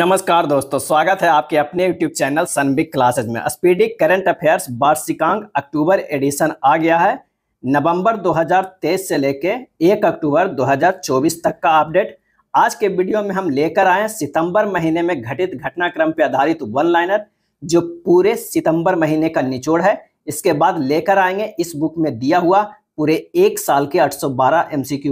नमस्कार दोस्तों स्वागत है आपके अपने YouTube चैनल सनबिक क्लासेज में स्पीडी करंट अफेयर्स वार्षिकांक अक्टूबर एडिशन आ गया है नवंबर 2023 से लेके 1 अक्टूबर 2024 तक का अपडेट आज के वीडियो में हम लेकर आए सितंबर महीने में घटित घटनाक्रम पर आधारित वन लाइनर जो पूरे सितंबर महीने का निचोड़ है इसके बाद लेकर आएंगे इस बुक में दिया हुआ पूरे एक साल के आठ सौ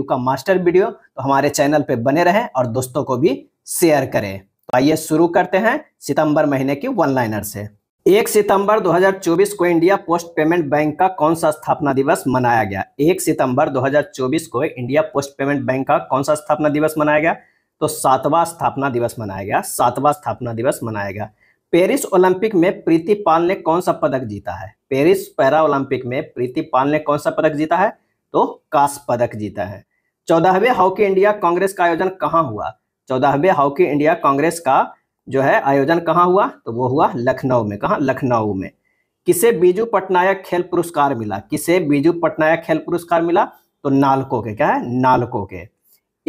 का मास्टर वीडियो तो हमारे चैनल पर बने रहें और दोस्तों को भी शेयर करें तो आइए शुरू करते हैं सितंबर महीने की वन लाइनर से एक सितंबर 2024 को इंडिया पोस्ट पेमेंट बैंक का कौन सा स्थापना दिवस मनाया गया एक सितंबर 2024 को इंडिया पोस्ट पेमेंट बैंक का कौन सा स्थापना दिवस मनाया गया तो सातवां स्थापना दिवस मनाया गया सातवां स्थापना दिवस मनाया गया पेरिस ओलंपिक में प्रीति पाल ने कौन सा पदक जीता है पेरिस पैरा ओलंपिक में प्रीति पाल ने कौन सा पदक जीता है तो कांस्य पदक जीता है चौदहवें हॉकी इंडिया कांग्रेस का आयोजन कहाँ हुआ चौदहवें हॉकी इंडिया कांग्रेस का जो है आयोजन कहाँ हुआ तो वो हुआ लखनऊ में कहा लखनऊ में किसे बीजू पटनायक खेल पुरस्कार मिला किसे बीजू पटनायक खेल पुरस्कार मिला तो नालको के क्या है नालको के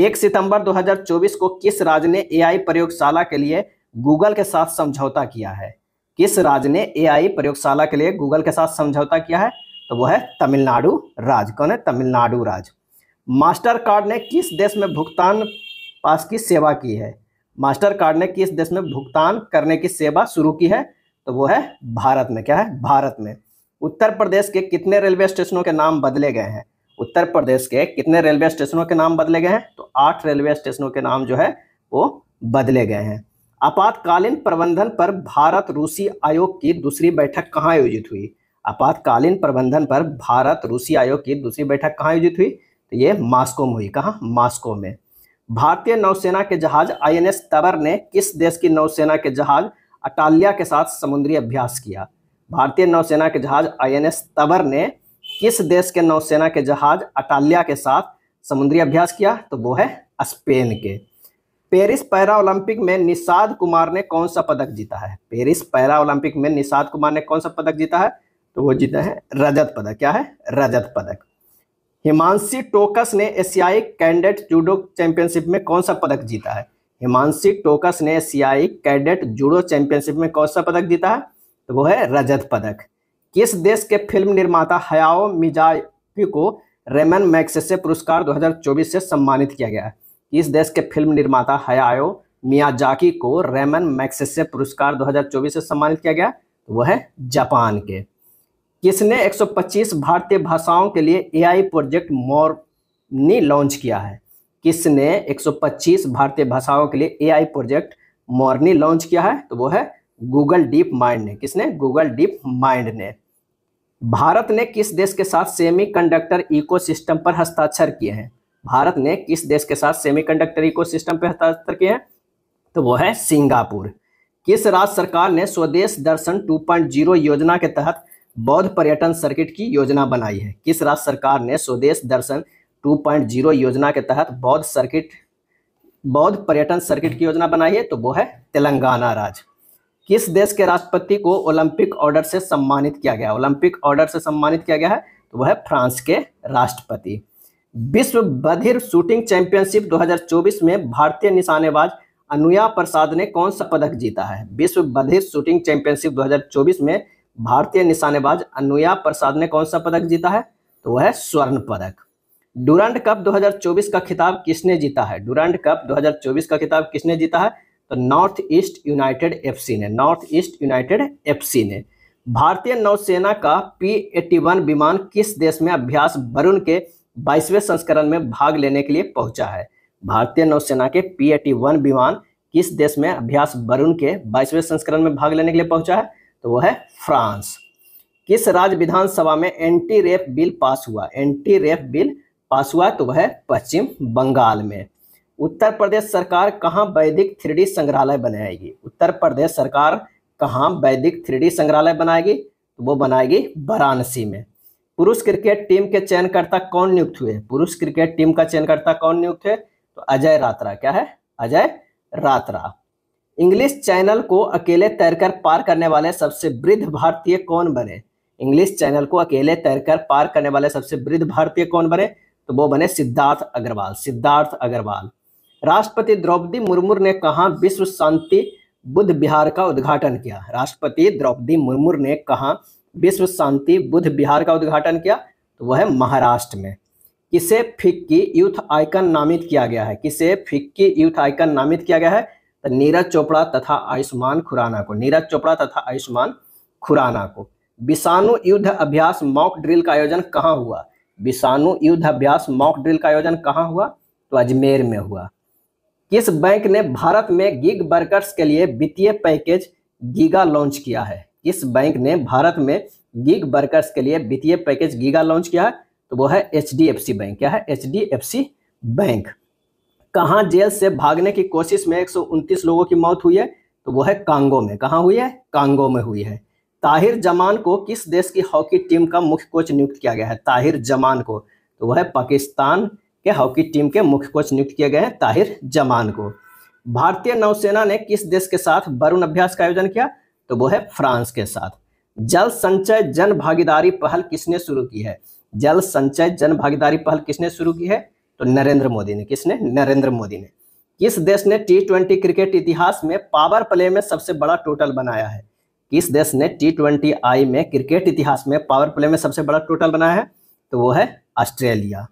एक सितंबर 2024 को किस राज्य ने एआई प्रयोगशाला के लिए गूगल के साथ समझौता किया है किस राज्य ने एआई प्रयोगशाला के लिए गूगल के साथ समझौता किया है तो वो है तमिलनाडु राज्य कौन है तमिलनाडु राज्य मास्टर कार्ड ने किस देश में भुगतान पास की सेवा की है मास्टर कार्ड ने किस देश में भुगतान करने की सेवा शुरू की है तो वो है भारत में क्या है भारत में उत्तर प्रदेश के कितने रेलवे स्टेशनों के नाम बदले गए हैं उत्तर प्रदेश के कितने रेलवे स्टेशनों के नाम बदले गए हैं तो आठ रेलवे स्टेशनों के नाम जो है वो बदले गए हैं आपातकालीन प्रबंधन पर भारत रूसी आयोग की दूसरी बैठक कहाँ आयोजित हुई आपातकालीन प्रबंधन पर भारत रूसी आयोग की दूसरी बैठक कहाँ आयोजित हुई तो ये मास्को में हुई कहाँ मास्को में भारतीय नौसेना के जहाज आईएनएस तबर ने किस देश की नौसेना के जहाज अटालिया के साथ समुद्री अभ्यास किया भारतीय नौसेना के जहाज आईएनएस तबर ने किस देश के नौसेना के जहाज अटालिया के साथ समुद्री अभ्यास किया तो वो है स्पेन के पेरिस पैरा ओलंपिक में निषाद कुमार ने कौन सा पदक जीता है पेरिस पैरा ओलंपिक में निषाद कुमार ने कौन सा पदक जीता है तो वो जीता है रजत पदक क्या है रजत पदक हिमांशी टोकस ने एशियाई कैंडेट जूडो चैंपियनशिप में कौन सा पदक जीता है हिमांशी टोकस ने एशियाई कैडेट जूडो चैंपियनशिप में कौन सा पदक जीता है तो वो है रजत पदक किस देश के फिल्म निर्माता हयाओ मिजापी को रेमन मैक्से पुरस्कार 2024 से सम्मानित किया गया है किस देश के फिल्म निर्माता हयाओ मियाजाकी को रेमन मैक्से पुरस्कार 2024 से सम्मानित किया गया तो वह है जापान के किसने 125 भारतीय भाषाओं के लिए एआई प्रोजेक्ट मोरनी लॉन्च किया है किसने 125 भारतीय भाषाओं के लिए एआई प्रोजेक्ट मोरनी लॉन्च किया है तो वो है गूगल डीप माइंड ने किसने गूगल डीप माइंड ने भारत ने किस देश के साथ सेमीकंडक्टर इकोसिस्टम पर हस्ताक्षर किए हैं भारत ने किस देश के साथ सेमीकंडक्टर इकोसिस्टम पर हस्ताक्षर किए हैं तो वो है सिंगापुर किस राज्य सरकार ने स्वदेश दर्शन 2.0 योजना के तहत बौद्ध पर्यटन सर्किट की योजना बनाई है किस राज्य सरकार ने स्वदेश दर्शन 2.0 योजना के तहत बौद्ध सर्किट बौद्ध पर्यटन सर्किट की योजना बनाई है तो वो है तेलंगाना राज्य किस देश के राष्ट्रपति को ओलंपिक ऑर्डर से सम्मानित किया गया ओलंपिक ऑर्डर से सम्मानित किया गया है तो वह है फ्रांस के राष्ट्रपति विश्व बधिर शूटिंग चैंपियनशिप 2024 में भारतीय निशानेबाज अनुया प्रसाद ने कौन सा पदक जीता है विश्व बधिर शूटिंग चैंपियनशिप 2024 में भारतीय निशानेबाज अनुया प्रसाद ने कौन सा पदक जीता है तो वह है स्वर्ण पदक डूरंड कप 2024 का खिताब किसने जीता है डूरंड कप 2024 का खिताब किसने जीता है तो नॉर्थ ईस्ट यूनाइटेड एफसी ने नॉर्थ ईस्ट यूनाइटेड एफसी ने भारतीय नौसेना का पी एटी वन विमान किस देश में अभ्यास वरुण के बाईसवें संस्करण में भाग लेने के लिए पहुंचा है भारतीय नौसेना के पी एटी वन विमान किस देश में अभ्यास वरुण के बाईसवें संस्करण में भाग लेने के लिए पहुंचा है तो वो है फ्रांस किस राज्य विधानसभा में एंटी रेप बिल पास हुआ एंटी रेप बिल पास हुआ तो वह है पश्चिम बंगाल में उत्तर प्रदेश सरकार कहाँ वैदिक थ्री संग्रहालय बनाएगी उत्तर प्रदेश सरकार कहाँ वैदिक थ्री संग्रहालय बनाएगी तो वो बनाएगी वाराणसी में पुरुष क्रिकेट टीम के चयनकर्ता कौन नियुक्त हुए पुरुष क्रिकेट टीम का चयनकर्ता कौन नियुक्त हुए तो अजय रात्रा क्या है अजय रात्रा इंग्लिश चैनल को अकेले तैरकर पार करने वाले सबसे वृद्ध भारतीय कौन बने इंग्लिश चैनल को अकेले तैरकर पार करने वाले सबसे वृद्ध भारतीय कौन बने तो वो बने सिद्धार्थ अग्रवाल सिद्धार्थ अग्रवाल राष्ट्रपति द्रौपदी मुर्मू ने कहा विश्व शांति बुद्ध बिहार का उद्घाटन किया राष्ट्रपति द्रौपदी मुर्मू ने कहा विश्व शांति बुद्ध बिहार का उद्घाटन किया तो वह है महाराष्ट्र में किसे फिक्की यूथ आइकन नामित किया गया है किसे फिक्की यूथ आइकन नामित किया गया है तो नीरज चोपड़ा तथा आयुष्मान खुराना को नीरज चोपड़ा तथा आयुष्मान खुराना को विषाणु युद्ध अभ्यास मॉक ड्रिल का आयोजन कहाँ हुआ विषाणु युद्ध अभ्यास मॉक ड्रिल का आयोजन कहाँ हुआ तो अजमेर में हुआ किस बैंक ने भारत में गिग वर्कर्स के लिए वित्तीय पैकेज गीगा लॉन्च किया है किस बैंक ने भारत में गिग वर्कर्स के लिए वित्तीय पैकेज गीगा लॉन्च किया है तो वो है एच बैंक क्या है एच बैंक कहाँ जेल से भागने की कोशिश में एक लोगों की मौत हुई है तो वो है कांगो में कहाँ हुई है कांगो में हुई है ताहिर जमान को किस देश की हॉकी टीम का मुख्य कोच नियुक्त किया गया है ताहिर जमान को तो वह पाकिस्तान के हॉकी टीम के मुख्य कोच नियुक्त किए गए हैं ताहिर जमान को भारतीय नौसेना ने किस देश के साथ वरुण अभ्यास का आयोजन किया तो वो है फ्रांस के साथ जल संचय जन भागीदारी पहल किसने शुरू की है जल संचय जन भागीदारी पहल किसने शुरू की है तो नरेंद्र मोदी ने किसने नरेंद्र मोदी ने किस देश ने टी ट्वेंटी क्रिकेट इतिहास में पावर प्ले में सबसे बड़ा टोटल बनाया है किस देश ने टी ट्वेंटी आई में क्रिकेट इतिहास में पावर प्ले में सबसे बड़ा टोटल बनाया है तो वो है ऑस्ट्रेलिया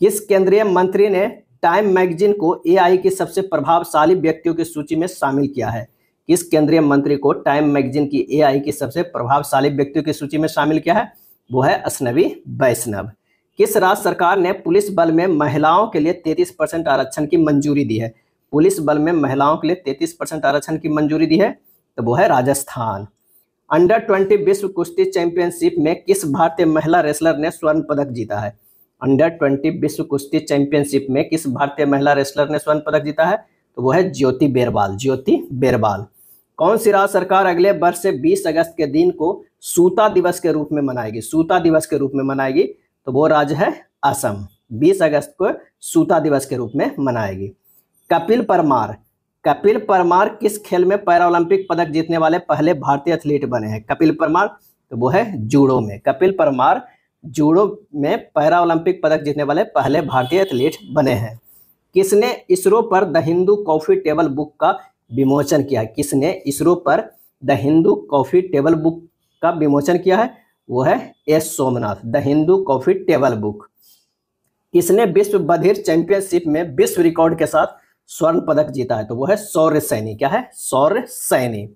किस केंद्रीय मंत्री ने टाइम मैगजीन को आई की सबसे प्रभावशाली व्यक्तियों की सूची में शामिल किया है किस केंद्रीय मंत्री को टाइम मैगजीन की आई की सबसे प्रभावशाली व्यक्तियों की सूची में शामिल किया है वो है असनवी वैष्णव किस राज्य सरकार ने पुलिस बल में महिलाओं के लिए 33 परसेंट आरक्षण की मंजूरी दी है पुलिस बल में महिलाओं के लिए 33 परसेंट आरक्षण की मंजूरी दी है तो वो है राजस्थान अंडर ट्वेंटी विश्व कुश्ती चैंपियनशिप में किस भारतीय महिला रेसलर ने स्वर्ण पदक जीता है अंडर ट्वेंटी विश्व कुश्ती चैंपियनशिप में किस भारतीय महिला रेसलर ने स्वर्ण पदक जीता है तो वो है ज्योति बेरवाल ज्योति बेरवाल कौन सी राज्य सरकार अगले वर्ष से बीस अगस्त के दिन को सूता दिवस के रूप में मनाएगी सूता दिवस के रूप में मनाएगी तो वो राज्य है असम 20 अगस्त को सूता दिवस के रूप में मनाएगी कपिल परमार कपिल परमार किस खेल में पैरालंपिक पदक जीतने वाले पहले भारतीय एथलीट बने हैं कपिल परमार तो वो है जूडो में कपिल परमार जूडो में पैरालंपिक पदक जीतने वाले पहले भारतीय एथलीट बने हैं किसने इसरो पर the Hindu coffee table book का विमोचन किया किसने इसरो पर the Hindu coffee table book का विमोचन किया है वो है S Somnath the Hindu coffee table book इसने विश्व बधिर चैंपियनशिप में विश्व रिकॉर्ड के साथ स्वर्ण पदक जीता है तो वो है सौर्य सैनी क्या है सौर्य सैनी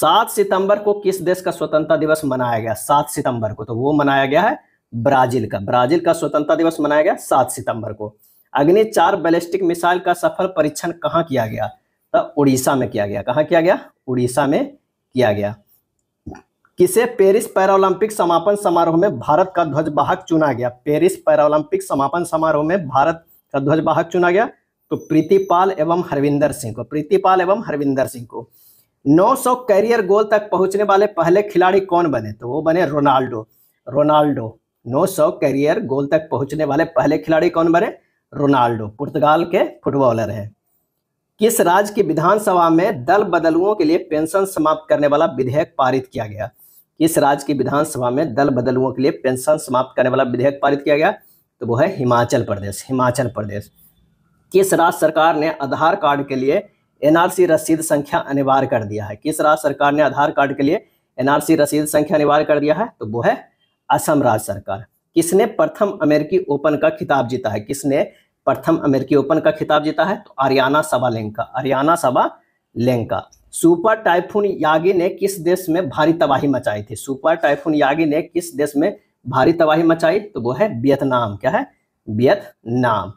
सात सितंबर को किस देश का स्वतंत्रता दिवस मनाया गया सात सितंबर को तो वो मनाया गया है ब्राजील का ब्राजील का स्वतंत्रता दिवस मनाया गया सात सितंबर को अग्नि चार बैलिस्टिक मिसाइल का सफल परीक्षण कहाँ किया गया तो उड़ीसा में किया गया कहाँ किया गया उड़ीसा में किया गया किसे पेरिस पैरालंपिक समापन समारोह में भारत का ध्वजवाहक चुना गया पेरिस पैरालंपिक समापन समारोह में भारत का ध्वजवाहक चुना गया तो प्रीतिपाल एवं हरविंदर सिंह को प्रीतिपाल एवं हरविंदर सिंह को 900 कैरियर गोल तक पहुंचने वाले पहले खिलाड़ी कौन बने तो वो बने रोनाल्डो रोनाल्डो 900 कैरियर गोल तक पहुंचने वाले पहले खिलाड़ी कौन बने रोनाल्डो पुर्तगाल के फुटबॉलर हैं किस राज्य की विधानसभा में दल बदलुओं के लिए पेंशन समाप्त करने वाला विधेयक पारित किया गया किस राज्य की विधानसभा में दल बदलुओं के लिए पेंशन समाप्त करने वाला विधेयक पारित किया गया तो वो है हिमाचल प्रदेश हिमाचल प्रदेश किस राज्य सरकार ने आधार कार्ड के लिए एनआरसी रसीद संख्या अनिवार्य कर दिया है किस राज्य सरकार ने आधार कार्ड के लिए एनआरसी रसीद संख्या अनिवार्य कर दिया है तो वो है असम राज्य सरकार किसने प्रथम अमेरिकी ओपन का खिताब जीता है किसने प्रथम अमेरिकी ओपन का खिताब जीता है तो हरियाणा सभा लेंका हरियाणा सभा लेंका सुपर टाइफून यागी ने किस देश में भारी तबाही मचाई थी सुपर टाइफून यागी ने किस देश में भारी तबाही मचाई तो वो है वियतनाम क्या है वियतनाम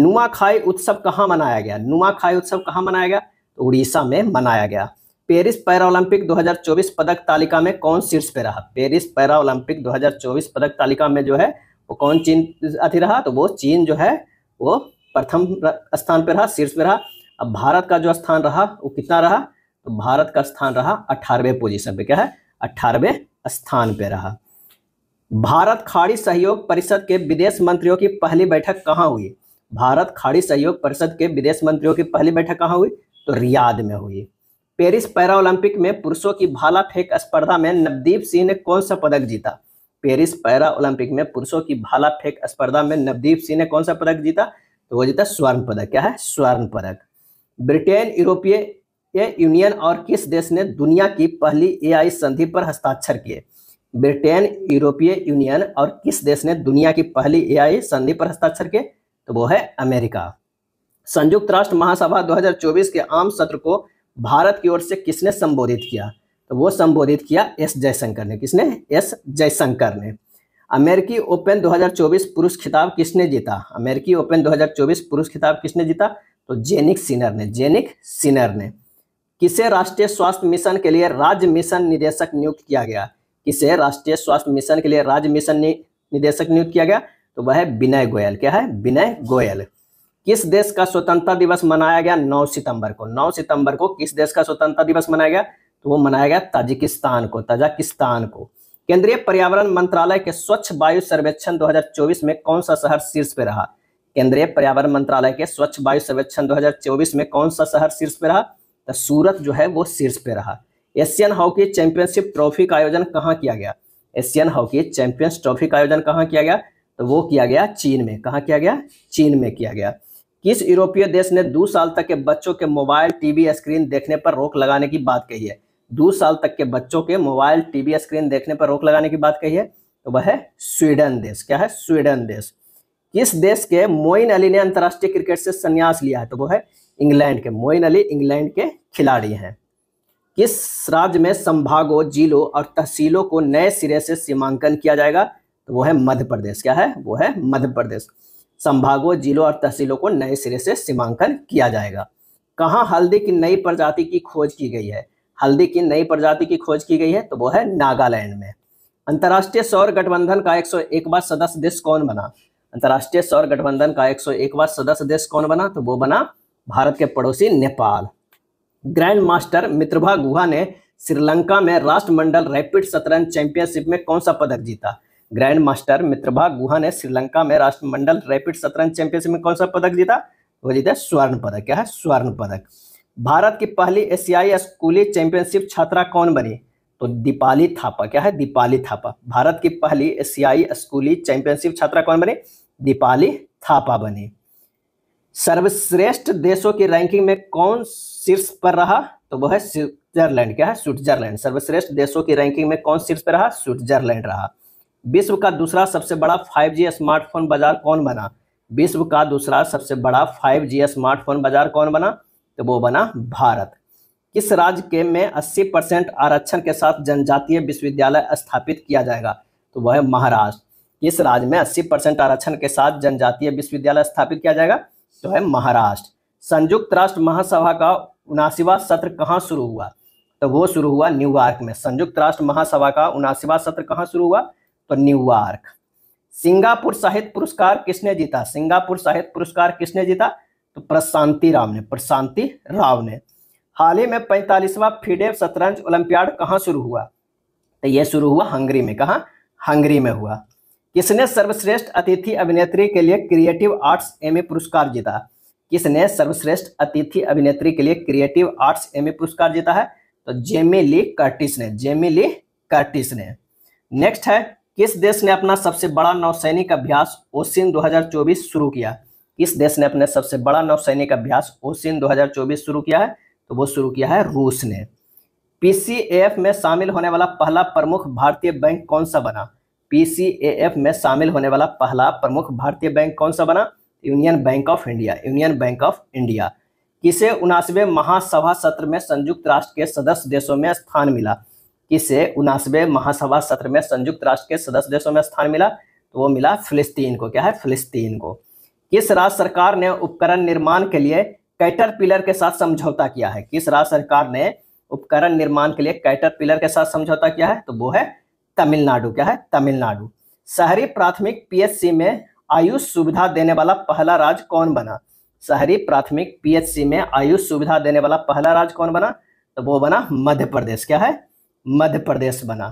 नुआखाई उत्सव कहाँ मनाया गया नुआखाई उत्सव कहाँ मनाया गया तो उड़ीसा में मनाया गया पेरिस पैरालंपिक 2024 पदक तालिका में कौन शीर्ष पे रहा पेरिस पैरालंपिक 2024 पदक तालिका में जो है वो कौन चीन अति रहा तो वो चीन जो है वो प्रथम स्थान पे रहा शीर्ष पे रहा अब भारत का जो स्थान रहा वो कितना रहा तो भारत का स्थान रहा अठारहवें पोजिशन पे क्या है अठारहवें स्थान पे रहा भारत खाड़ी सहयोग परिषद के विदेश मंत्रियों की पहली बैठक कहाँ हुई भारत खाड़ी सहयोग परिषद के विदेश मंत्रियों की पहली बैठक कहाँ हुई तो रियाद में हुई पेरिस पैरा ओलंपिक में पुरुषों की भाला फेंक स्पर्धा में नवदीप सिंह ने कौन सा पदक जीता पेरिस पैरा ओलंपिक में पुरुषों की भाला फेंक स्पर्धा में नवदीप सिंह ने कौन सा पदक जीता तो वो जीता स्वर्ण पदक क्या है स्वर्ण पदक ब्रिटेन यूरोपीय ये यूनियन और किस देश ने दुनिया की पहली एआई संधि पर हस्ताक्षर किए ब्रिटेन यूरोपीय यूनियन और किस देश ने दुनिया की पहली एआई संधि पर हस्ताक्षर किए तो वो है अमेरिका संयुक्त राष्ट्र महासभा 2024 के आम सत्र को भारत की ओर से किसने संबोधित किया तो वो संबोधित किया एस जयशंकर ने किसने एस जयशंकर ने अमेरिकी ओपन 2024 पुरुष खिताब किसने जीता अमेरिकी ओपन 2024 पुरुष खिताब किसने जीता तो जेनिक सिनर ने जेनिक सिनर ने किसे राष्ट्रीय स्वास्थ्य मिशन के लिए राज्य मिशन निदेशक नियुक्त किया गया किसे राष्ट्रीय स्वास्थ्य मिशन के लिए राज्य मिशन निदेशक नियुक्त किया गया तो वह विनय गोयल क्या है विनय गोयल किस देश का स्वतंत्रता दिवस मनाया गया 9 सितंबर को 9 सितंबर को किस देश का स्वतंत्रता दिवस मनाया गया तो वो मनाया गया ताजिकिस्तान को ताजिकिस्तान को केंद्रीय पर्यावरण मंत्रालय के स्वच्छ वायु सर्वेक्षण 2024 में कौन सा शहर शीर्ष पे रहा केंद्रीय पर्यावरण मंत्रालय के स्वच्छ वायु सर्वेक्षण 2024 में कौन सा शहर शीर्ष पे रहा तो सूरत जो है वो शीर्ष पे रहा एशियन हॉकी चैंपियनशिप ट्रॉफी का आयोजन कहाँ किया गया एशियन हॉकी चैंपियंस ट्रॉफी का आयोजन कहाँ किया गया तो वो किया गया चीन में कहाँ किया गया चीन में किया गया किस यूरोपीय देश ने दो साल तक के बच्चों के मोबाइल टीवी स्क्रीन देखने पर रोक लगाने की बात कही है दो साल तक के बच्चों के मोबाइल टीवी स्क्रीन देखने पर रोक लगाने की बात कही है तो वह है स्वीडन देश क्या है स्वीडन देश किस देश के मोइन अली ने अंतर्राष्ट्रीय क्रिकेट से संन्यास लिया है तो वो है इंग्लैंड के मोइन अली इंग्लैंड के खिलाड़ी हैं किस राज्य में संभागों जिलों और तहसीलों को नए सिरे से सीमांकन किया जाएगा तो वो है मध्य प्रदेश क्या है वो है मध्य प्रदेश संभागों जिलों और तहसीलों को नए सिरे से सीमांकन किया जाएगा कहाँ हल्दी की नई प्रजाति की खोज की गई है हल्दी की नई प्रजाति की खोज की गई है तो वो है नागालैंड में अंतर्राष्ट्रीय सौर गठबंधन का बार सदस्य देश कौन बना अंतर्राष्ट्रीय सौर गठबंधन का बार सदस्य देश कौन बना तो वो बना भारत के पड़ोसी नेपाल ग्रैंड मास्टर मित्रभा गुहा ने श्रीलंका में राष्ट्रमंडल रैपिड शतरंज चैंपियनशिप में कौन सा पदक जीता ग्रैंड मास्टर मित्रभा गुहा ने श्रीलंका में राष्ट्रमंडल रैपिड शतरंज चैंपियनशिप में कौन सा पदक जीता वो जीता स्वर्ण पदक क्या है स्वर्ण पदक भारत की पहली एशियाई स्कूली चैंपियनशिप छात्रा कौन बनी तो दीपाली थापा क्या है दीपाली थापा भारत की पहली एशियाई स्कूली चैंपियनशिप छात्रा कौन बनी दीपाली थापा बनी सर्वश्रेष्ठ देशों की रैंकिंग में कौन शीर्ष पर रहा तो वह है स्विट्जरलैंड क्या है स्विट्जरलैंड सर्वश्रेष्ठ देशों की रैंकिंग में कौन शीर्ष पर रहा स्विट्जरलैंड रहा विश्व का दूसरा सबसे बड़ा फाइव स्मार्टफोन बाजार कौन बना विश्व का दूसरा सबसे बड़ा फाइव स्मार्टफोन बाजार कौन बना तो वो बना भारत किस राज्य के में 80 परसेंट आरक्षण के साथ जनजातीय विश्वविद्यालय स्थापित किया जाएगा तो वह महाराष्ट्र किस राज्य में 80 परसेंट आरक्षण के साथ जनजातीय विश्वविद्यालय स्थापित किया जाएगा तो है महाराष्ट्र संयुक्त राष्ट्र महासभा का उनासीवा सत्र कहाँ शुरू हुआ तो वो शुरू हुआ न्यूयॉर्क में संयुक्त राष्ट्र महासभा का उनासीवा सत्र कहाँ शुरू हुआ तो न्यूयॉर्क सिंगापुर साहित्य पुरस्कार किसने जीता सिंगापुर साहित्य पुरस्कार किसने जीता तो प्रशांति राम ने प्रशांति राव ने हाल ही में पैंतालीसवा फीडे शतरंज ओलंपियाड कहाँ शुरू हुआ तो यह शुरू हुआ हंगरी में कहा हंगरी में हुआ किसने सर्वश्रेष्ठ अतिथि अभिनेत्री के लिए क्रिएटिव आर्ट्स एम पुरस्कार जीता किसने सर्वश्रेष्ठ अतिथि अभिनेत्री के लिए क्रिएटिव आर्ट्स एम पुरस्कार जीता है तो जेमी ली कर्टिस ने जेमी ली कर्टिस ने नेक्स्ट है किस देश ने अपना सबसे बड़ा नौसैनिक अभ्यास ओसिन 2024 शुरू किया किस देश ने अपने सबसे बड़ा नौसैनिक अभ्यास ओसिन 2024 शुरू किया है तो वो शुरू किया है रूस ने पीसीएफ में शामिल होने वाला पहला प्रमुख भारतीय बैंक कौन सा बना पीसीएएफ में शामिल होने वाला पहला प्रमुख भारतीय बैंक कौन सा बना union bank of India union bank of India किसे उनासवे महासभा सत्र में संयुक्त राष्ट्र के सदस्य देशों में स्थान मिला किसे उनासवे महासभा सत्र में संयुक्त राष्ट्र के सदस्य देशों में स्थान मिला तो वो मिला फिलिस्तीन को क्या है फिलिस्तीन को किस राज्य सरकार ने उपकरण निर्माण के लिए कैटर पिलर के साथ समझौता किया है किस राज्य सरकार ने उपकरण निर्माण के लिए कैटर पिलर के साथ समझौता किया है तो वो है तमिलनाडु क्या है तमिलनाडु शहरी प्राथमिक पीएचसी में आयुष सुविधा देने वाला पहला राज्य कौन बना शहरी प्राथमिक पीएचसी में आयुष सुविधा देने वाला पहला राज्य कौन बना तो वो बना मध्य प्रदेश क्या है मध्य प्रदेश बना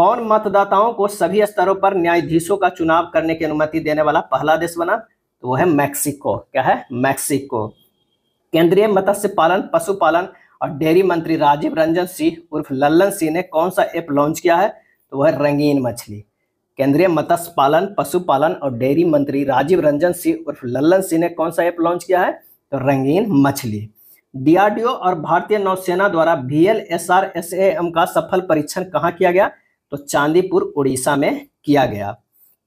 कौन मतदाताओं को सभी स्तरों पर न्यायाधीशों का चुनाव करने की अनुमति देने वाला पहला देश बना तो वो है मैक्सिको क्या है मैक्सिको केंद्रीय मत्स्य पालन पशुपालन और डेयरी मंत्री राजीव रंजन सिंह उर्फ लल्लन सिंह ने कौन सा ऐप लॉन्च किया है तो वह रंगीन मछली केंद्रीय मत्स्य पालन पशुपालन और डेयरी मंत्री राजीव रंजन सिंह उर्फ लल्लन सिंह ने कौन सा ऐप लॉन्च किया है तो रंगीन मछली डीआरडीओ और भारतीय नौसेना द्वारा B L S R S M का सफल परीक्षण कहाँ किया गया तो चांदीपुर उड़ीसा में किया गया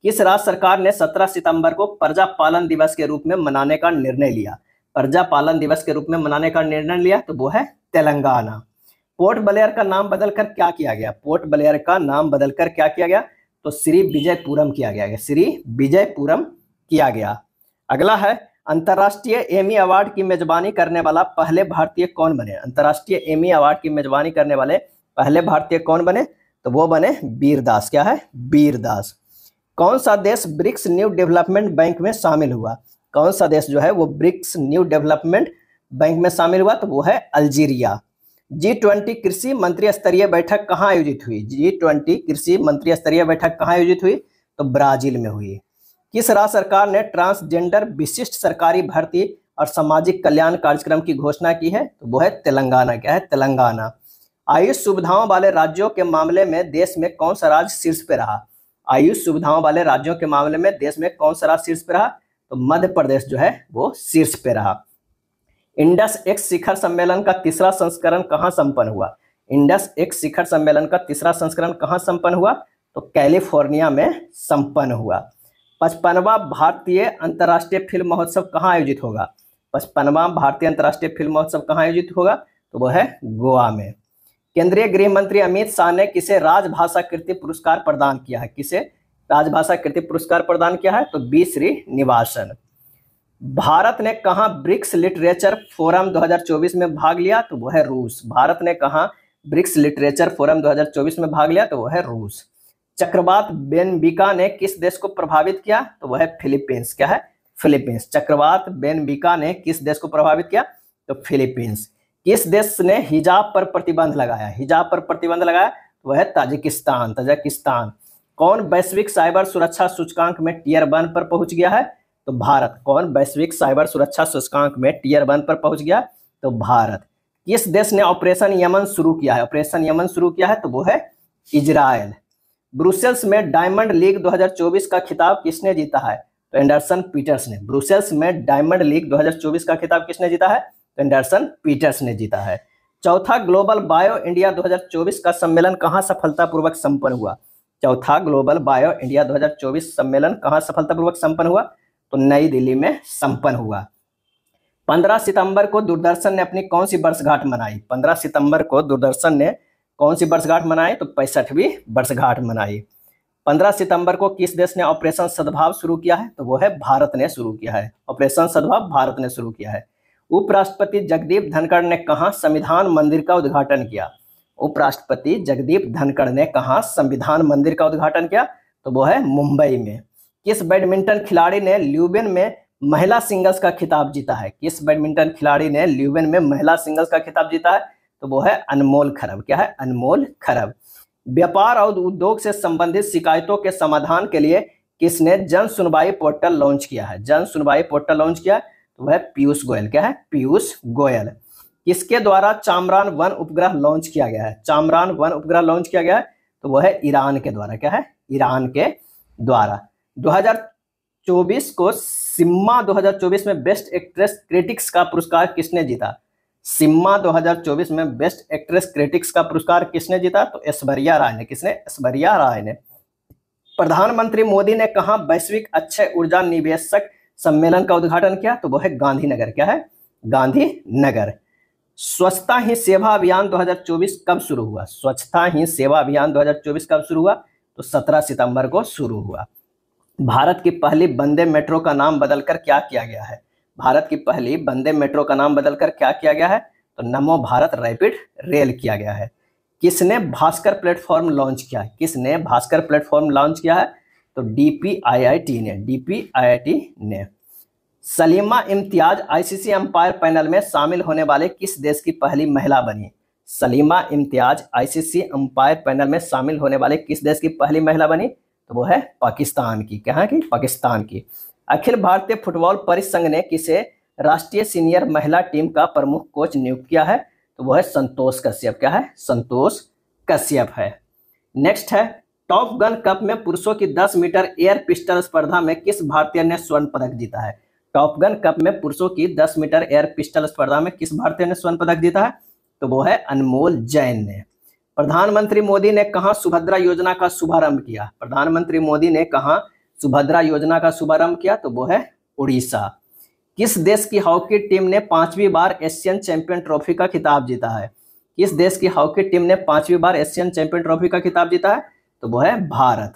किस राज्य सरकार ने 17 सितंबर को प्रजा पालन दिवस के रूप में मनाने का निर्णय लिया प्रजा पालन दिवस के रूप में मनाने का निर्णय लिया तो वो है तेलंगाना पोर्ट बलेयर का नाम बदलकर क्या किया गया पोर्ट बलेयर का नाम बदलकर क्या किया गया तो श्री विजयपुरम किया गया श्री विजयपुरम किया गया अगला है अंतर्राष्ट्रीय एमी अवार्ड की मेजबानी करने वाला पहले भारतीय कौन बने अंतर्राष्ट्रीय एमी अवार्ड की मेजबानी करने वाले पहले भारतीय कौन बने तो वो बने बीरदास क्या है बीरदास कौन सा देश ब्रिक्स न्यू डेवलपमेंट बैंक में शामिल हुआ कौन सा देश जो है वो ब्रिक्स न्यू डेवलपमेंट बैंक में शामिल हुआ तो वो है अल्जीरिया जी ट्वेंटी कृषि मंत्री स्तरीय बैठक कहाँ आयोजित हुई जी ट्वेंटी कृषि मंत्री स्तरीय बैठक कहाँ आयोजित हुई तो ब्राजील में हुई किस राज्य सरकार ने ट्रांसजेंडर विशिष्ट सरकारी भर्ती और सामाजिक कल्याण कार्यक्रम की घोषणा की है तो वो है तेलंगाना क्या है तेलंगाना आयुष सुविधाओं वाले राज्यों के मामले में देश में कौन सा राज्य शीर्ष पे रहा आयुष सुविधाओं वाले राज्यों के मामले में देश में कौन सा राज्य शीर्ष पे रहा तो मध्य प्रदेश जो है वो शीर्ष पे रहा इंडस एक्स शिखर सम्मेलन का तीसरा संस्करण कहाँ संपन्न हुआ इंडस एक्स शिखर सम्मेलन का तीसरा संस्करण कहाँ संपन्न हुआ तो कैलिफोर्निया में संपन्न हुआ पचपनवा भारतीय अंतर्राष्ट्रीय फिल्म महोत्सव कहाँ आयोजित होगा पचपनवा भारतीय अंतर्राष्ट्रीय फिल्म महोत्सव कहाँ आयोजित होगा तो वह है गोवा में केंद्रीय गृह मंत्री अमित शाह ने किसे राजभाषा कृति पुरस्कार प्रदान किया है किसे राजभाषा कृति पुरस्कार प्रदान किया है तो बी श्री निवासन भारत ने कहा ब्रिक्स लिटरेचर फोरम 2024 में भाग लिया तो वो है रूस भारत ने कहा ब्रिक्स लिटरेचर फोरम 2024 में भाग लिया तो वो है रूस चक्रवात बेनबिका ने किस देश को प्रभावित किया तो वह है फिलीपींस क्या है फिलीपींस चक्रवात बेनबिका ने किस देश को प्रभावित किया तो फिलीपींस किस देश ने हिजाब पर प्रतिबंध लगाया हिजाब पर प्रतिबंध लगाया तो वह है ताजिकिस्तान ताजिकिस्तान कौन वैश्विक साइबर सुरक्षा सूचकांक में टीयर वन पर पहुंच गया है तो भारत कौन वैश्विक साइबर सुरक्षा सूचकांक में टीयर वन पर पहुंच गया तो भारत किस देश ने ऑपरेशन यमन शुरू किया है ऑपरेशन यमन शुरू किया है तो वो है इजराइल ब्रुसेल्स में डायमंड लीग 2024 का खिताब किसने जीता है तो एंडरसन पीटर्स ने ब्रुसेल्स में डायमंड लीग 2024 का खिताब किसने जीता है तो एंडरसन पीटर्स ने जीता है चौथा ग्लोबल बायो इंडिया 2024 का सम्मेलन कहाँ सफलतापूर्वक संपन्न हुआ चौथा ग्लोबल बायो इंडिया 2024 सम्मेलन कहाँ सफलतापूर्वक संपन्न हुआ तो नई दिल्ली में संपन्न हुआ 15 सितंबर को दूरदर्शन ने अपनी कौन सी वर्षगांठ मनाई 15 सितंबर को दूरदर्शन ने कौन सी वर्षगांठ मनाई तो पैंसठवीं वर्षगांठ मनाई 15 सितंबर को किस देश ने ऑपरेशन सद्भाव शुरू किया है तो वो है भारत ने शुरू किया है ऑपरेशन सद्भाव भारत ने शुरू किया है उपराष्ट्रपति जगदीप धनखड़ ने कहा संविधान मंदिर का उद्घाटन किया उपराष्ट्रपति जगदीप धनखड़ ने कहा संविधान मंदिर का उद्घाटन किया तो वो है मुंबई में किस बैडमिंटन खिलाड़ी ने ल्यूबेन में महिला सिंगल्स का खिताब जीता है किस बैडमिंटन खिलाड़ी ने ल्यूबेन में महिला सिंगल्स का खिताब जीता है तो वो है अनमोल खरब क्या है अनमोल खरब व्यापार और उद्योग से संबंधित शिकायतों के समाधान के लिए किसने जन सुनवाई पोर्टल लॉन्च किया है जन सुनवाई पोर्टल लॉन्च किया है तो वह पीयूष गोयल क्या है पीयूष गोयल किसके द्वारा चामरान वन उपग्रह लॉन्च किया गया है चामरान वन उपग्रह लॉन्च किया गया है तो वह है ईरान के द्वारा क्या है ईरान के द्वारा 2024 को सिम्मा 2024 में बेस्ट एक्ट्रेस क्रिटिक्स का पुरस्कार किसने जीता सिम्मा 2024 में बेस्ट एक्ट्रेस क्रिटिक्स का पुरस्कार किसने जीता तो ऐश्वर्या राय ने किसने ऐश्वर्या राय ने प्रधानमंत्री मोदी ने कहा वैश्विक अच्छे ऊर्जा निवेशक सम्मेलन का उद्घाटन किया तो वो है गांधीनगर क्या है गांधीनगर स्वच्छता ही सेवा अभियान 2024 कब शुरू हुआ स्वच्छता ही सेवा अभियान 2024 कब शुरू हुआ तो 17 सितंबर को शुरू हुआ भारत की पहली बंदे मेट्रो का नाम बदलकर क्या किया गया है भारत की पहली बंदे मेट्रो का नाम बदलकर क्या किया गया है तो नमो भारत रैपिड रेल किया गया है किसने भास्कर प्लेटफॉर्म लॉन्च किया है किसने भास्कर प्लेटफॉर्म लॉन्च किया है तो डीपीआईआईटी ने डीपीआईआईटी ने Salima Imtiaz ICC umpire panel में शामिल होने वाले किस देश की पहली महिला बनी Salima Imtiaz ICC umpire panel में शामिल होने वाले किस देश की पहली महिला बनी तो वो है पाकिस्तान की कहाँ की पाकिस्तान की अखिल भारतीय फुटबॉल परिसंघ ने किसे राष्ट्रीय सीनियर महिला टीम का प्रमुख कोच नियुक्त किया है तो वो है संतोष कश्यप क्या है संतोष कश्यप है नेक्स्ट है टॉप गन कप में पुरुषों की 10 मीटर एयर पिस्टल स्पर्धा में किस भारतीय ने स्वर्ण पदक जीता है टॉप गन कप में पुरुषों की 10 मीटर एयर पिस्टल स्पर्धा में किस भारतीय ने स्वर्ण पदक जीता है तो वो है अनमोल जैन ने प्रधानमंत्री मोदी ने कहा सुभद्रा योजना का शुभारंभ किया प्रधानमंत्री मोदी ने कहा सुभद्रा योजना का शुभारंभ किया तो वो है उड़ीसा किस देश की हॉकी टीम ने पांचवी बार एशियन चैंपियन ट्रॉफी का खिताब जीता है किस देश की हॉकी टीम ने पांचवी बार एशियन चैंपियन ट्रॉफी का खिताब जीता है तो वो है भारत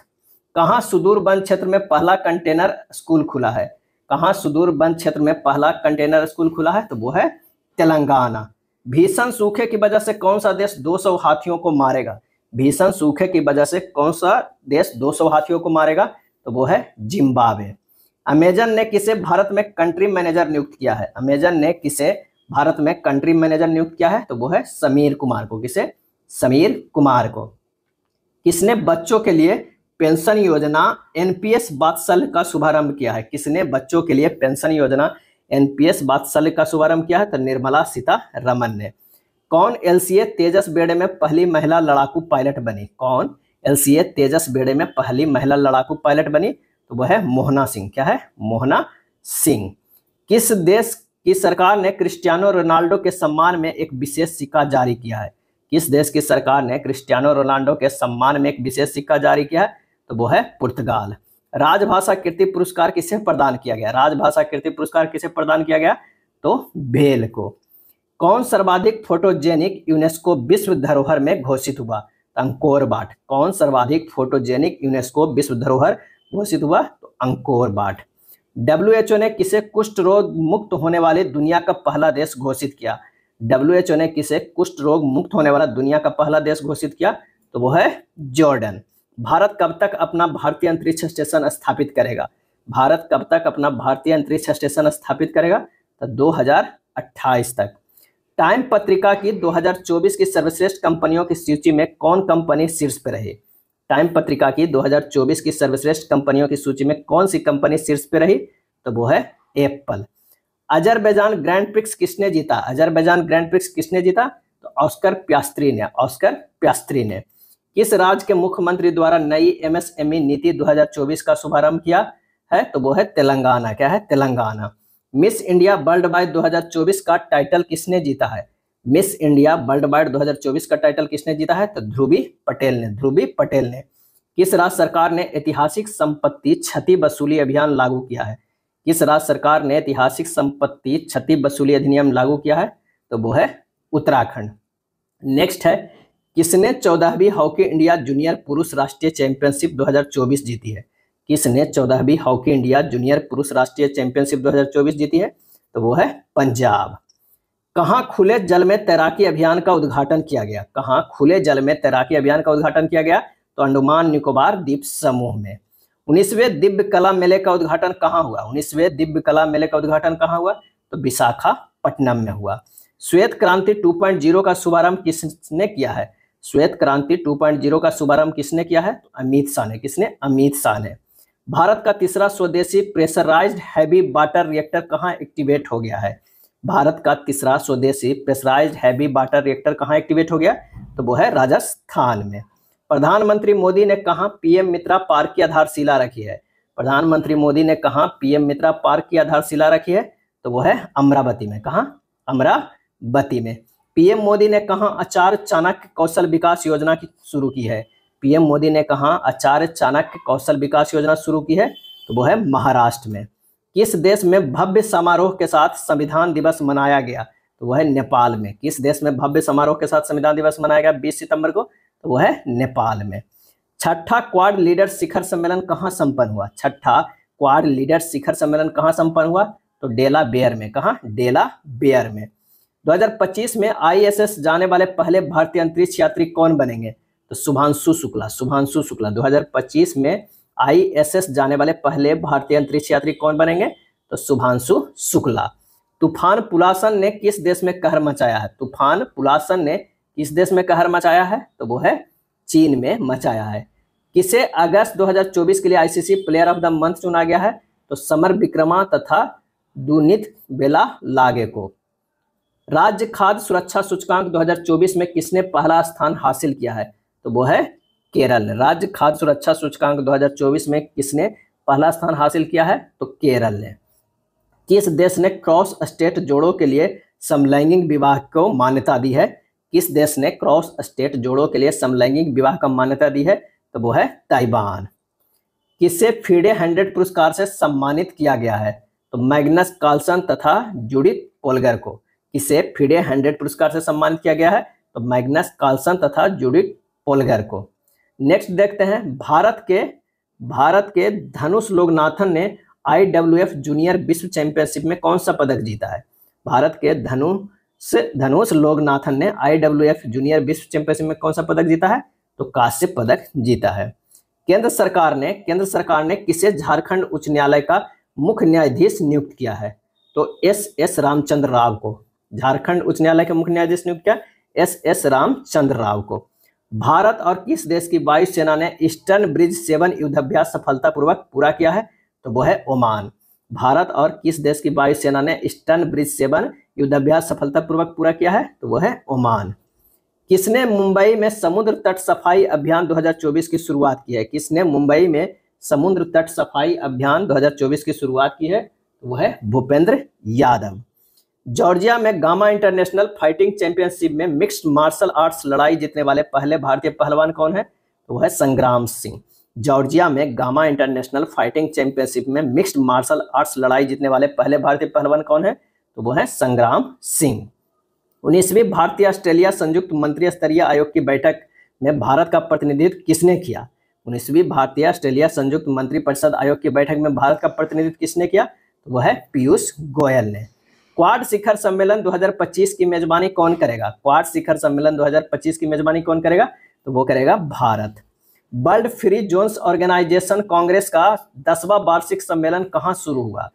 कहाँ सुदूर वन क्षेत्र में पहला कंटेनर स्कूल खुला है कहाँ सुदूर वन क्षेत्र में पहला कंटेनर स्कूल खुला है तो वो है तेलंगाना भीषण सूखे की वजह से कौन सा देश 200 हाथियों को मारेगा भीषण सूखे की वजह से कौन सा देश 200 हाथियों को मारेगा तो वो है जिम्बाब्वे अमेजन ने किसे भारत में कंट्री मैनेजर नियुक्त किया है अमेजन ने किसे भारत में कंट्री मैनेजर नियुक्त किया है तो वो है समीर कुमार को किसे समीर कुमार को किसने बच्चों के लिए पेंशन योजना एनपीएस बात्सल का शुभारंभ किया है किसने बच्चों के लिए पेंशन योजना एनपीएस बात्सल्य का शुभारंभ किया है तो निर्मला सीतारमन ने कौन एलसीए तेजस बेड़े में पहली महिला लड़ाकू पायलट बनी कौन एलसीए तेजस बेड़े में पहली महिला लड़ाकू पायलट बनी तो वह है मोहना सिंह क्या है मोहना सिंह किस देश की सरकार ने क्रिस्टियानो रोनाल्डो के सम्मान में एक विशेष सिक्का जारी किया है किस देश की सरकार ने क्रिस्टियानो रोनाल्डो के सम्मान में एक विशेष सिक्का जारी किया है तो वो है पुर्तगाल राजभाषा कृति पुरस्कार किसे प्रदान किया गया राजभाषा कृति पुरस्कार किसे प्रदान किया गया तो भेल को कौन सर्वाधिक फोटोजेनिक यूनेस्को विश्व धरोहर में घोषित हुआ तो अंकोर बाट कौन सर्वाधिक फोटोजेनिक यूनेस्को विश्व धरोहर घोषित हुआ तो अंकोर बाट डब्ल्यू ने किसे कुष्ठ रोग मुक्त होने वाले दुनिया का पहला देश घोषित किया डब्ल्यू ने किसे कुष्ठ रोग मुक्त होने वाला दुनिया का पहला देश घोषित किया तो वो है जॉर्डन भारत कब तक अपना भारतीय अंतरिक्ष स्टेशन स्थापित करेगा भारत कब तक अपना भारतीय अंतरिक्ष स्टेशन स्थापित करेगा तो 2028 तक टाइम पत्रिका की 2024 की सर्वश्रेष्ठ कंपनियों की सूची में कौन कंपनी शीर्ष पर रही टाइम पत्रिका की 2024 की सर्वश्रेष्ठ कंपनियों की सूची में कौन सी कंपनी शीर्ष पर रही तो वो है एप्पल अजरबैजान ग्रैंड प्रिक्स किसने जीता अजरबैजान ग्रैंड प्रिक्स किसने जीता तो ऑस्कर प्यास्त्री ने ऑस्कर प्यास्त्री ने किस राज्य के मुख्यमंत्री द्वारा नई एमएसएमई नीति 2024 का शुभारंभ किया है तो वो है तेलंगाना क्या है Telangana miss India world wide दो का टाइटल किसने जीता है मिस इंडिया वर्ल्ड वाइड दो का टाइटल किसने जीता है तो ध्रुवी पटेल ने ध्रुवी पटेल ने किस राज्य सरकार ने ऐतिहासिक संपत्ति क्षति वसूली अभियान लागू किया है किस राज्य सरकार ने ऐतिहासिक संपत्ति क्षति वसूली अधिनियम लागू किया है तो वो है उत्तराखंड नेक्स्ट है किसने चौदहवीं हॉकी इंडिया जूनियर पुरुष राष्ट्रीय चैंपियनशिप 2024 जीती है किसने चौदहवीं हॉकी इंडिया जूनियर पुरुष राष्ट्रीय चैंपियनशिप 2024 जीती है तो वो है पंजाब कहा खुले जल में तैराकी अभियान का उद्घाटन किया गया कहा खुले जल में तैराकी अभियान का उद्घाटन किया गया तो अंडमान निकोबार द्वीप समूह में उन्नीसवे दिव्य कला मेले का उद्घाटन कहाँ हुआ उन्नीसवे दिव्य कला मेले का उद्घाटन कहाँ हुआ तो विशाखापट्टनम में हुआ श्वेत क्रांति 2.0 का शुभारंभ किसने किया है श्वेत क्रांति 2.0 का शुभारंभ किसने किया है अमित शाह ने किसने अमित शाह ने भारत का तीसरा स्वदेशी प्रेशराइज्ड हैवी वाटर रिएक्टर कहाँ एक्टिवेट हो गया है भारत का तीसरा स्वदेशी प्रेशराइज्ड हैवी वाटर रिएक्टर कहाँ एक्टिवेट हो गया तो वो है राजस्थान में प्रधानमंत्री मोदी ने कहा पीएम मित्रा पार्क की आधारशिला रखी है प्रधानमंत्री मोदी ने कहा पीएम मित्रा पार्क की आधारशिला रखी है तो वो है अमरावती में कहा अमरावती में पीएम मोदी ने कहा आचार्य चाणक्य कौशल विकास योजना की शुरू की है पीएम मोदी ने कहा आचार्य चाणक्य कौशल विकास योजना शुरू की है तो वो है महाराष्ट्र में किस देश में भव्य समारोह के साथ संविधान दिवस मनाया गया तो वह है नेपाल में किस देश में भव्य समारोह के साथ संविधान दिवस मनाया गया बीस सितंबर को तो वह है नेपाल में छठा क्वाड लीडर शिखर सम्मेलन कहाँ संपन्न हुआ छठा क्वाड लीडर शिखर सम्मेलन कहाँ संपन्न हुआ तो डेला बेयर में कहा डेला बेयर में 2025 में आईएसएस जाने वाले पहले भारतीय अंतरिक्ष यात्री कौन बनेंगे तो शुभांशु शुक्ला शुभांशु शुक्ला 2025 में आईएसएस जाने वाले पहले भारतीय अंतरिक्ष यात्री कौन बनेंगे तो शुभांशु शुक्ला तूफान पुलासन ने किस देश में कहर मचाया है तूफान पुलासन ने किस देश में कहर मचाया है तो वो है चीन में मचाया है किसे अगस्त 2024 के लिए ICC player of the month चुना गया है तो समर विक्रमा तथा दुनित बेला लागे को राज्य खाद्य सुरक्षा सूचकांक 2024 में किसने पहला स्थान हासिल किया है तो वो है केरल राज्य खाद्य सुरक्षा सूचकांक 2024 में किसने पहला स्थान हासिल किया है तो केरल ने किस देश ने क्रॉस स्टेट जोड़ों के लिए समलैंगिक विवाह को मान्यता दी है किस देश ने क्रॉस स्टेट जोड़ों के लिए समलैंगिक विवाह का मान्यता दी है तो वो है ताइवान किसे फीडे हंड्रेड पुरस्कार से सम्मानित किया गया है तो मैग्नस कार्लसन तथा जुडित पोलगर को इसे फीडे हंड्रेड पुरस्कार से सम्मानित किया गया है तो मैग्नस कार्लसन तथा जूडिट पोलगर को नेक्स्ट देखते हैं भारत के भारत के धनुष लोकनाथन ने आई जूनियर विश्व चैंपियनशिप में कौन सा पदक जीता है भारत के धनुष धनुष लोकनाथन ने आई जूनियर विश्व चैंपियनशिप में कौन सा पदक जीता है तो कांस्य पदक जीता है केंद्र सरकार ने केंद्र सरकार ने किसे झारखंड उच्च न्यायालय का मुख्य न्यायाधीश नियुक्त किया है तो एस एस रामचंद्र राव को झारखंड उच्च न्यायालय के मुख्य न्यायाधीश नियुक्त किया एस एस रामचंद्र राव को भारत और किस देश की वायुसेना ने ईस्टर्न ब्रिज सेवन युद्धाभ्यास सफलतापूर्वक पूरा किया है तो वो है ओमान भारत और किस देश की वायुसेना ने ईस्टर्न ब्रिज सेवन युद्धाभ्यास सफलतापूर्वक पूरा किया है तो वो है ओमान किसने मुंबई में समुद्र तट सफाई अभियान 2024 की शुरुआत की है किसने मुंबई में समुद्र तट सफाई अभियान 2024 की शुरुआत की है तो वह है भूपेंद्र यादव जॉर्जिया में गामा इंटरनेशनल फाइटिंग चैंपियनशिप में मिक्स्ड मार्शल आर्ट्स लड़ाई जीतने वाले पहले भारतीय पहलवान कौन है तो वह संग्राम सिंह जॉर्जिया में गामा इंटरनेशनल फाइटिंग चैंपियनशिप में मिक्स्ड मार्शल आर्ट्स लड़ाई जीतने वाले पहले भारतीय पहलवान कौन है तो वह है संग्राम सिंह उन्नीसवीं भारतीय ऑस्ट्रेलिया संयुक्त मंत्री स्तरीय आयोग की बैठक में भारत का प्रतिनिधित्व किसने किया उन्नीसवीं भारतीय ऑस्ट्रेलिया संयुक्त मंत्री परिषद आयोग की बैठक में भारत का प्रतिनिधित्व किसने किया तो वह है पीयूष गोयल ने क्वाड शिखर सम्मेलन 2025 की मेजबानी कौन करेगा क्वाड शिखर सम्मेलन 2025 की मेजबानी कौन करेगा तो वो करेगा Bharat world free zones organisation congress का दसवा वार्षिक सम्मेलन कहाँ शुरू हुआ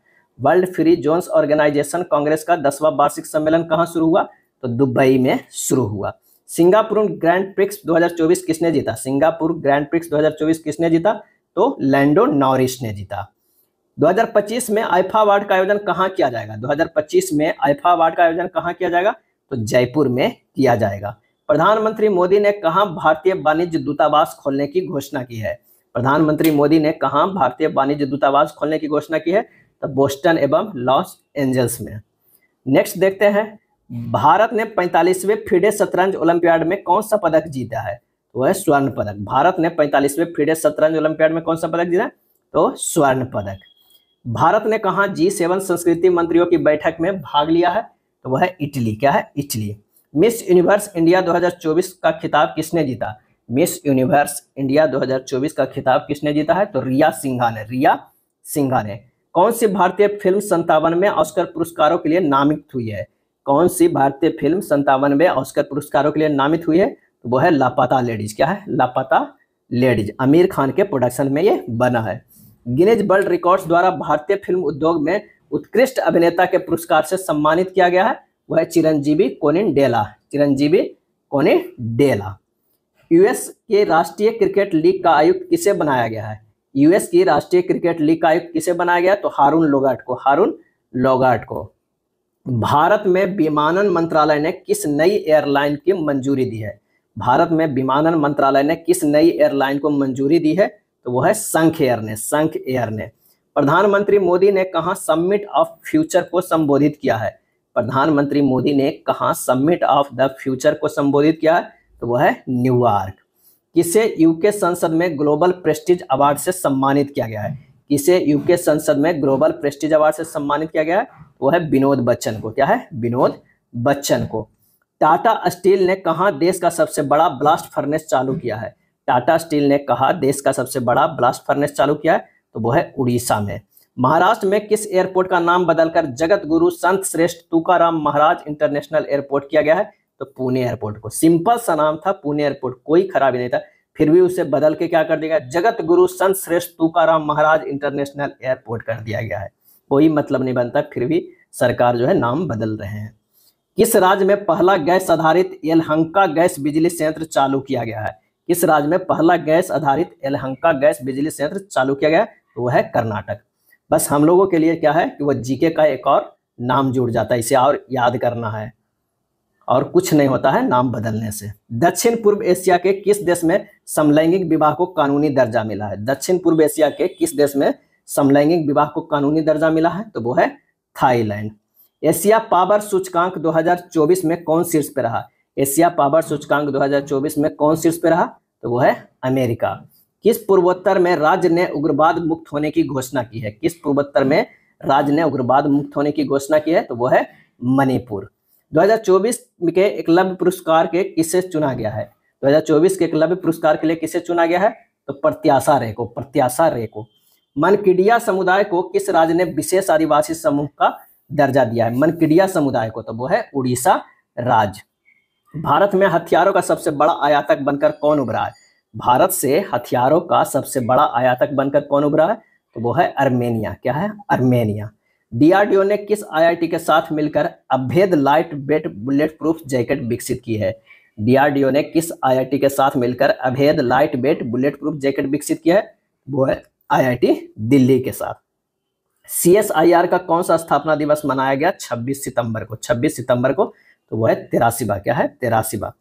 world free zones organisation congress का दसवा वार्षिक सम्मेलन कहाँ शुरू हुआ तो दुबई में शुरू हुआ सिंगापुर ग्रैंड प्रिक्स 2024 किसने जीता सिंगापुर ग्रैंड प्रिक्स 2024 किसने जीता तो लैंडो नॉरिस ने जीता 2025 में आइफा अवार्ड का आयोजन कहाँ किया जाएगा 2025 में आइफा अवार्ड का आयोजन कहाँ किया जाएगा तो जयपुर में किया जाएगा प्रधानमंत्री मोदी ने कहा भारतीय वाणिज्य दूतावास खोलने की घोषणा की है प्रधानमंत्री मोदी ने कहा भारतीय वाणिज्य दूतावास खोलने की घोषणा की है तो बोस्टन एवं लॉस एंजल्स में नेक्स्ट देखते हैं भारत ने पैंतालीसवें फीडे शतरंज ओलंपियाड में कौन सा पदक जीता है तो वह स्वर्ण पदक भारत ने पैंतालीसवें फीडे शतरंज ओलंपियाड में कौन सा पदक जीता तो स्वर्ण पदक भारत ने कहा जी सेवन संस्कृति मंत्रियों की बैठक में भाग लिया है तो वह है इटली क्या है इटली मिस यूनिवर्स इंडिया 2024 का खिताब किसने जीता मिस यूनिवर्स इंडिया 2024 का खिताब किसने जीता है तो रिया सिंघा ने रिया सिंघा ने कौन सी भारतीय फिल्म संतावन में ऑस्कर पुरस्कारों के लिए नामित हुई है कौन सी भारतीय फिल्म संतावन में ऑस्कर पुरस्कारों के लिए नामित हुई है तो वह है लापता लेडीज क्या है लापता लेडीज आमिर खान के प्रोडक्शन में ये बना है गिनेज वर्ल्ड रिकॉर्ड्स द्वारा भारतीय फिल्म उद्योग में उत्कृष्ट अभिनेता के पुरस्कार से सम्मानित किया गया है वह Chiranjeevi Konidela Chiranjeevi Konidela US के राष्ट्रीय क्रिकेट लीग का आयुक्त किसे बनाया गया है यूएस की राष्ट्रीय क्रिकेट लीग का आयुक्त किसे बनाया गया तो हारून लोगाट को हारून लोगाट को भारत में विमानन मंत्रालय ने किस नई एयरलाइन की मंजूरी दी है भारत में विमानन मंत्रालय ने किस नई एयरलाइन को मंजूरी दी है तो वो है संख एयर ने संख एयर ने प्रधानमंत्री मोदी ने कहा समिट ऑफ फ्यूचर को संबोधित किया है प्रधानमंत्री मोदी ने कहा समिट ऑफ द फ्यूचर को संबोधित किया है तो वह है न्यूयॉर्क किसे यूके संसद में ग्लोबल प्रेस्टिज अवार्ड से सम्मानित किया गया है किसे यूके संसद में ग्लोबल प्रेस्टिज अवार्ड से सम्मानित किया गया है तो वह है विनोद बच्चन को क्या है विनोद बच्चन को टाटा स्टील ने कहा देश का सबसे बड़ा ब्लास्ट फर्नेस चालू किया है टाटा स्टील ने कहा देश का सबसे बड़ा ब्लास्ट फर्नेस चालू किया है तो वो है उड़ीसा में महाराष्ट्र में किस एयरपोर्ट का नाम बदलकर जगत गुरु संत श्रेष्ठ तुकाराम महाराज इंटरनेशनल एयरपोर्ट किया गया है तो पुणे एयरपोर्ट को सिंपल सा नाम था पुणे एयरपोर्ट कोई खराबी नहीं था फिर भी उसे बदल के क्या कर दिया गया जगत गुरु संत श्रेष्ठ तुकाराम महाराज इंटरनेशनल एयरपोर्ट कर दिया गया है कोई मतलब नहीं बनता फिर भी सरकार जो है नाम बदल रहे हैं किस राज्य में पहला गैस आधारित यलहंका गैस बिजली संयंत्र चालू किया गया है किस राज्य में पहला गैस आधारित एलहंका गैस बिजली संयंत्र चालू किया गया तो वह है कर्नाटक बस हम लोगों के लिए क्या है कि वह जीके का एक और नाम जुड़ जाता है इसे और याद करना है और कुछ नहीं होता है नाम बदलने से दक्षिण पूर्व एशिया के किस देश में समलैंगिक विवाह को कानूनी दर्जा मिला है दक्षिण पूर्व एशिया के किस देश में समलैंगिक विवाह को कानूनी दर्जा मिला है तो वो है थाईलैंड एशिया पावर सूचकांक 2024 में कौन शीर्ष पर रहा एशिया पावर सूचकांक 2024 में कौन शीर्ष पे रहा तो वो है अमेरिका किस पूर्वोत्तर में राज्य ने उग्रवाद मुक्त होने की घोषणा की है किस पूर्वोत्तर में राज्य ने उग्रवाद मुक्त होने की घोषणा की है तो वो है मणिपुर 2024 के एकलव्य पुरस्कार के किसे चुना गया है 2024 के एकलव्य पुरस्कार के लिए किसे चुना गया है तो प्रत्याशा रे को प्रत्याशा रे को मनकिडिया समुदाय को किस राज्य ने विशेष आदिवासी समूह का दर्जा दिया है मनकिडिया समुदाय को तो वो है उड़ीसा राज्य भारत में हथियारों का सबसे बड़ा आयातक बनकर कौन उभरा है भारत से हथियारों का सबसे बड़ा आयातक बनकर कौन उभरा है तो वो है अर्मेनिया क्या है अर्मेनिया डीआरडीओ ने किस आईआईटी के साथ मिलकर Abhed light weight bullet proof jacket विकसित की है डीआरडीओ ने किस आईआईटी के साथ मिलकर Abhed light weight bullet proof jacket विकसित किया है वो है आईआईटी दिल्ली के साथ सीएसआईआर का कौन सा स्थापना दिवस मनाया गया 26 सितंबर को 26 सितंबर को तो वह है तेरासीवा क्या है तेरासीवा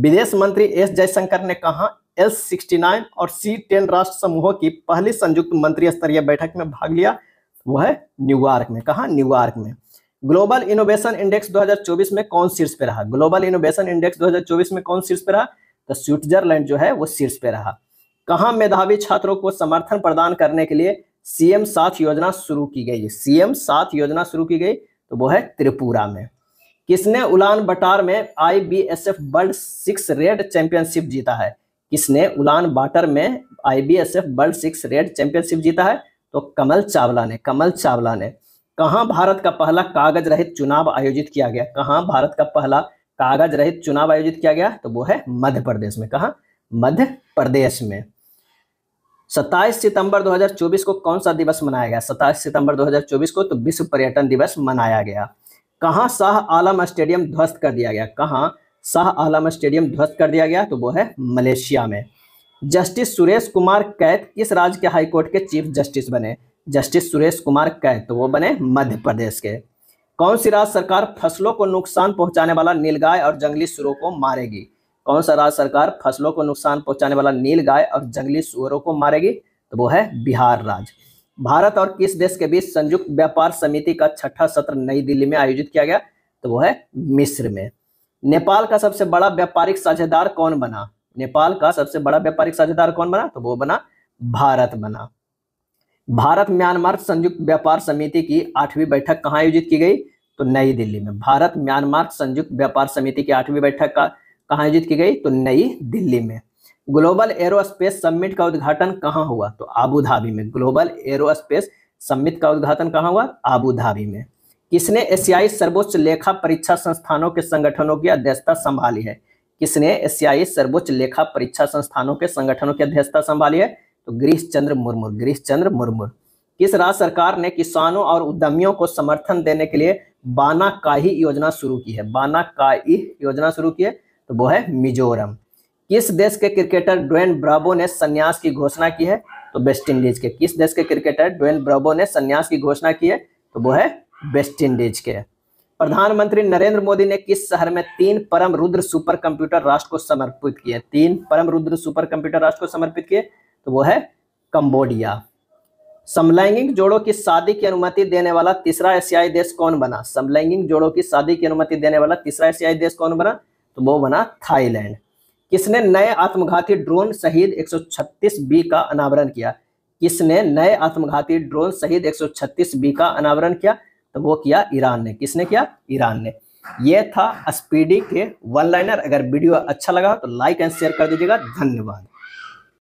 विदेश मंत्री एस जयशंकर ने कहा एस सिक्सटी नाइन और सी टेन राष्ट्र समूहों की पहली संयुक्त मंत्री स्तरीय बैठक में भाग लिया वह न्यूयॉर्क में कहा न्यूयॉर्क में ग्लोबल इनोवेशन इंडेक्स 2024 में कौन शीर्ष पे रहा ग्लोबल इनोवेशन इंडेक्स 2024 में कौन शीर्ष पे रहा तो स्विट्जरलैंड जो है वो शीर्ष पे रहा कहा मेधावी छात्रों को समर्थन प्रदान करने के लिए सीएम सात योजना शुरू की गई सीएम सात योजना शुरू की गई तो वो है त्रिपुरा में किसने उलान बटार में IBSF world six red championship जीता है किसने उलान बाटर में IBSF world six red championship जीता है तो कमल चावला ने कमल चावला ने कहाँ भारत का पहला कागज रहित चुनाव आयोजित किया गया कहाँ भारत का पहला कागज रहित चुनाव आयोजित किया गया तो वो है मध्य प्रदेश में कहा मध्य प्रदेश में 27 सितंबर 2024 को कौन सा दिवस मनाया गया 27 सितंबर 2024 को तो विश्व पर्यटन दिवस मनाया गया कहाँ शाह आलम स्टेडियम ध्वस्त कर दिया गया कहाँ शाह आलम स्टेडियम ध्वस्त कर दिया गया तो वो है मलेशिया में जस्टिस सुरेश कुमार कैद किस राज्य के हाईकोर्ट के चीफ जस्टिस बने जस्टिस सुरेश कुमार कैद तो वो बने मध्य प्रदेश के कौन सी राज्य सरकार फसलों को नुकसान पहुंचाने वाला नीलगाय और जंगली सुरों को मारेगी कौन सा राज्य सरकार फसलों को नुकसान पहुंचाने वाला नीलगाय और जंगली सुअरों को मारेगी तो वो है बिहार राज्य भारत और किस देश के बीच संयुक्त व्यापार समिति का छठा सत्र नई दिल्ली में आयोजित किया गया तो वो है मिस्र में नेपाल का सबसे बड़ा व्यापारिक साझेदार कौन बना नेपाल का सबसे बड़ा व्यापारिक साझेदार कौन बना तो वो बना भारत बना भारत म्यांमार संयुक्त व्यापार समिति की आठवीं बैठक कहाँ आयोजित की गई तो नई दिल्ली में भारत म्यांमार संयुक्त व्यापार समिति की आठवीं बैठक का कहाँ आयोजित की गई तो नई दिल्ली में ग्लोबल एरोस्पेस समिट का उद्घाटन कहाँ हुआ तो आबू धाबी में ग्लोबल एरोस्पेस समिट का उद्घाटन कहाँ हुआ आबू धाबी में किसने एशियाई सर्वोच्च लेखा परीक्षा संस्थानों के संगठनों की अध्यक्षता संभाली है किसने एशियाई सर्वोच्च लेखा परीक्षा संस्थानों के संगठनों की अध्यक्षता संभाली है तो गिरीश चंद्र मुर्मू गिरीश चंद्र मुर्मू किस राज्य सरकार ने किसानों और उद्यमियों को समर्थन देने के लिए बाना काही योजना शुरू की है बाना काही योजना शुरू की है तो वो है मिजोरम किस देश के क्रिकेटर ड्वेन ब्राबो ने संन्यास की घोषणा की है तो वेस्ट इंडीज के किस देश के क्रिकेटर ड्वेन ब्राबो ने संन्यास की घोषणा की है तो वो है वेस्ट इंडीज के प्रधानमंत्री नरेंद्र मोदी ने किस शहर में तीन परम रुद्र सुपर कंप्यूटर राष्ट्र को समर्पित किए तीन परम रुद्र सुपर कंप्यूटर राष्ट्र को समर्पित किए तो वो है कंबोडिया समलैंगिक जोड़ों की शादी की अनुमति देने वाला तीसरा एशियाई देश कौन बना समलैंगिक जोड़ों की शादी की अनुमति देने वाला तीसरा एशियाई देश कौन बना तो वो बना थाईलैंड किसने नए आत्मघाती ड्रोन शहीद 136 बी का अनावरण किया किसने नए आत्मघाती ड्रोन शहीद 136 बी का अनावरण किया तो वो किया ईरान ने किसने किया ईरान ने ये था स्पीडी के वन लाइनर अगर वीडियो अच्छा लगा तो लाइक एंड शेयर कर दीजिएगा धन्यवाद